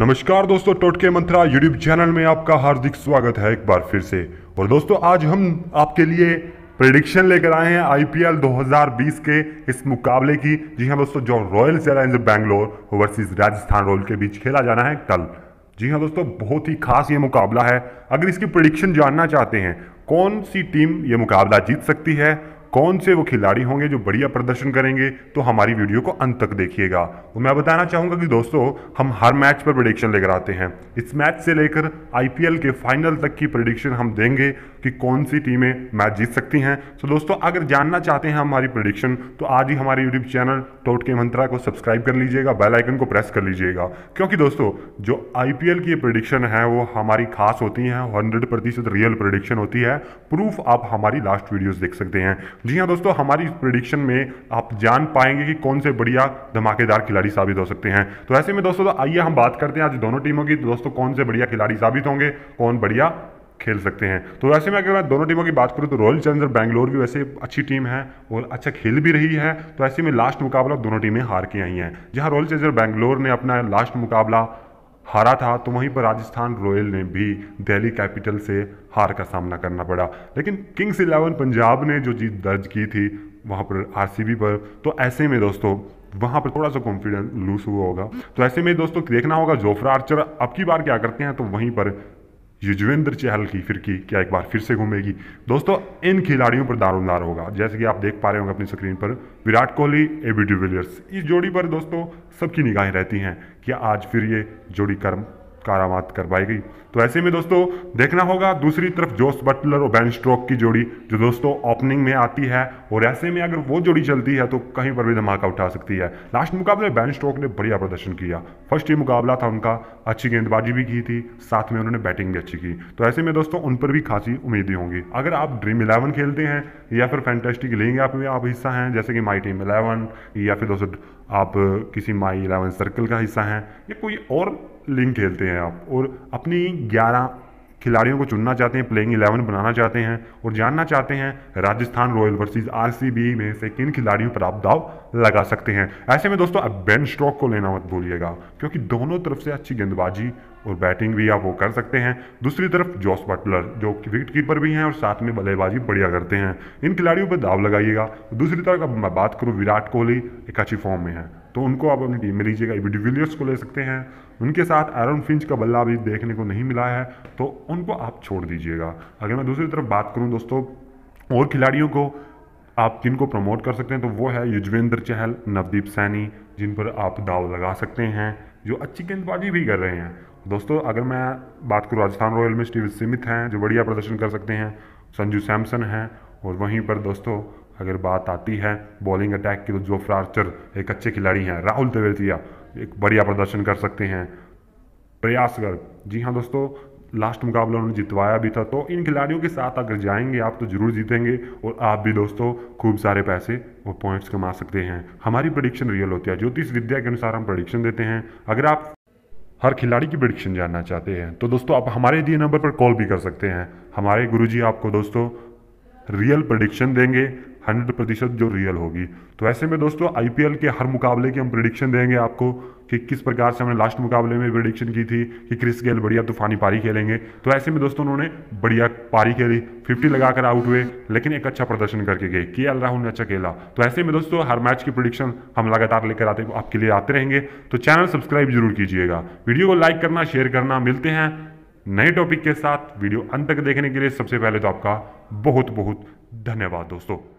नमस्कार दोस्तों टोटके मंत्रा YouTube channel में आपका हार्दिक स्वागत है एक बार फिर से और दोस्तों आज हम आपके लिए प्रडिक्शन लेकर आए हैं आईपीएल 2020 के इस मुकाबले की जी हाँ दोस्तों जो Royal Challenge Bangalore versus Rajasthan Royal के बीच खेला जाना है कल जी हाँ दोस्तों बहुत ही खास ये मुकाबला है अगर इसकी प्रडिक्शन जानना चाहते हैं कौन सी टीम ये मुकाबला जीत सकती है कौन से वो खिलाड़ी होंगे जो बढ़िया प्रदर्शन करेंगे तो हमारी वीडियो को अंत तक देखिएगा और मैं बताना चाहूँगा कि दोस्तों हम हर मैच पर प्रडिक्शन लेकर आते हैं इस मैच से लेकर आईपीएल के फाइनल तक की प्रडिक्शन हम देंगे कि कौन सी टीमें मैच जीत सकती हैं तो दोस्तों अगर जानना चाहते हैं हमारी प्रोडिक्शन तो आज ही हमारे यूट्यूब चैनल टोट के मंत्रा को सब्सक्राइब कर लीजिएगा बेल आइकन को प्रेस कर लीजिएगा क्योंकि दोस्तों जो आई की प्रोडिक्शन है वो हमारी खास होती हैं हंड्रेड प्रतिशत रियल प्रोडिक्शन होती है प्रूफ आप हमारी लास्ट वीडियोज़ देख सकते हैं जी हाँ दोस्तों हमारी प्रोडिक्शन में आप जान पाएंगे कि कौन से बढ़िया धमाकेदार खिलाड़ी साबित हो सकते हैं तो ऐसे में दोस्तों तो आइए हम बात करते हैं आज दोनों टीमों की तो दोस्तों कौन से बढ़िया खिलाड़ी साबित होंगे कौन बढ़िया खेल सकते हैं तो वैसे में अगर मैं दोनों टीमों की बात करूँ तो रॉयल चैलेंजर बैंगलोर भी वैसे अच्छी टीम है और अच्छा खेल भी रही है तो ऐसे में लास्ट मुकाबला दोनों टीमें हार के आई हैं जहाँ रॉयल चैलेंजर बैंगलोर ने अपना लास्ट मुकाबला हारा था तो वहीं पर राजस्थान रॉयल ने भी दिल्ली कैपिटल से हार का सामना करना पड़ा लेकिन किंग्स इलेवन पंजाब ने जो जीत दर्ज की थी वहाँ पर आरसीबी पर तो ऐसे में दोस्तों वहाँ पर थोड़ा सा कॉन्फिडेंस लूज हुआ होगा तो ऐसे में दोस्तों देखना होगा जोफ्रा आर्चर अब की बार क्या करते हैं तो वहीं पर युजवेंद्र चहल की फिरकी क्या एक बार फिर से घूमेगी दोस्तों इन खिलाड़ियों पर दारोमदार होगा जैसे कि आप देख पा रहे होंगे अपनी स्क्रीन पर Virat Kohli A B de Villiers इस जोड़ी पर दोस्तों सबकी निगाहें रहती हैं कि आज फिर ये जोड़ी कर्म कारामात करवाई गई तो ऐसे में दोस्तों देखना होगा दूसरी तरफ जोस बटलर और बैन स्ट्रोक की जोड़ी जो दोस्तों ओपनिंग में आती है और ऐसे में अगर वो जोड़ी चलती है तो कहीं पर भी धमाका उठा सकती है लास्ट मुकाबले बैन स्ट्रोक ने बढ़िया प्रदर्शन किया फर्स्ट ही मुकाबला था उनका अच्छी गेंदबाजी भी की थी साथ में उन्होंने बैटिंग भी अच्छी की तो ऐसे में दोस्तों उन पर भी खासी उम्मीदें होंगी अगर आप ड्रीम इलेवन खेलते हैं या फिर फैंटेस्टिक लेंगे आप हिस्सा हैं जैसे कि माई टीम इलेवन या फिर दोस्तों आप किसी माई इलेवन सर्कल का हिस्सा हैं या कोई और लिंक खेलते हैं आप और अपनी ग्यारह खिलाड़ियों को चुनना चाहते हैं प्लेइंग इलेवन बनाना चाहते हैं और जानना चाहते हैं राजस्थान रॉयल वर्सेस आरसीबी में से किन खिलाड़ियों पर आप दाव लगा सकते हैं ऐसे में दोस्तों अब बेन स्ट्रॉक को लेना मत भूलिएगा क्योंकि दोनों तरफ से अच्छी गेंदबाजी और बैटिंग भी आप वो कर सकते हैं दूसरी तरफ जॉस बटलर जो विकेट कीपर भी हैं और साथ में बल्लेबाजी बढ़िया करते हैं इन खिलाड़ियों पर दाव लगाइएगा दूसरी तरफ अब मैं बात करूँ विराट कोहली एक अच्छी फॉर्म में है तो उनको आप अपनी टीम में लीजिएगा डिविलियर्स को ले सकते हैं उनके साथ एरन फिंच का बल्ला अभी देखने को नहीं मिला है तो उनको आप छोड़ दीजिएगा अगर मैं दूसरी तरफ बात करूँ दोस्तों और खिलाड़ियों को आप को प्रमोट कर सकते हैं तो वो है युजवेंद्र चहल नवदीप सैनी जिन पर आप दाव लगा सकते हैं जो अच्छी गेंदबाजी भी कर रहे हैं दोस्तों अगर मैं बात करूँ राजस्थान रॉयल में स्टीव स्मिथ हैं जो बढ़िया प्रदर्शन कर सकते हैं संजू सैमसन हैं और वहीं पर दोस्तों अगर बात आती है बॉलिंग अटैक की तो जो आर्चर एक अच्छे खिलाड़ी हैं राहुल तेवेतिया एक बढ़िया प्रदर्शन कर सकते हैं प्रयासगर जी हाँ दोस्तों लास्ट मुकाबला उन्होंने जितवाया भी था तो इन खिलाड़ियों के साथ अगर जाएंगे आप तो ज़रूर जीतेंगे और आप भी दोस्तों खूब सारे पैसे और पॉइंट्स कमा सकते हैं हमारी प्रडिक्शन रियल होती है ज्योतिष विद्या के अनुसार हम प्रडिक्शन देते हैं अगर आप हर खिलाड़ी की प्रडिक्शन जानना चाहते हैं तो दोस्तों आप हमारे दिए नंबर पर कॉल भी कर सकते हैं हमारे गुरुजी आपको दोस्तों रियल प्रडिक्शन देंगे हंड्रेड प्रतिशत जो रियल होगी तो ऐसे में दोस्तों आईपीएल के हर मुकाबले की हम प्रडिक्शन देंगे आपको कि किस प्रकार से हमने लास्ट मुकाबले में प्रडिक्शन की थी कि क्रिस गेल बढ़िया तूफानी पारी खेलेंगे तो ऐसे में दोस्तों उन्होंने बढ़िया पारी खेली फिफ्टी लगाकर आउट हुए लेकिन एक अच्छा प्रदर्शन करके गए के एल राहुल ने अच्छा खेला तो ऐसे में दोस्तों हर मैच की प्रडिक्शन हम लगातार लेकर आते आपके लिए आते रहेंगे तो चैनल सब्सक्राइब जरूर कीजिएगा वीडियो को लाइक करना शेयर करना मिलते हैं नए टॉपिक के साथ वीडियो अंत तक देखने के लिए सबसे पहले तो आपका बहुत बहुत धन्यवाद दोस्तों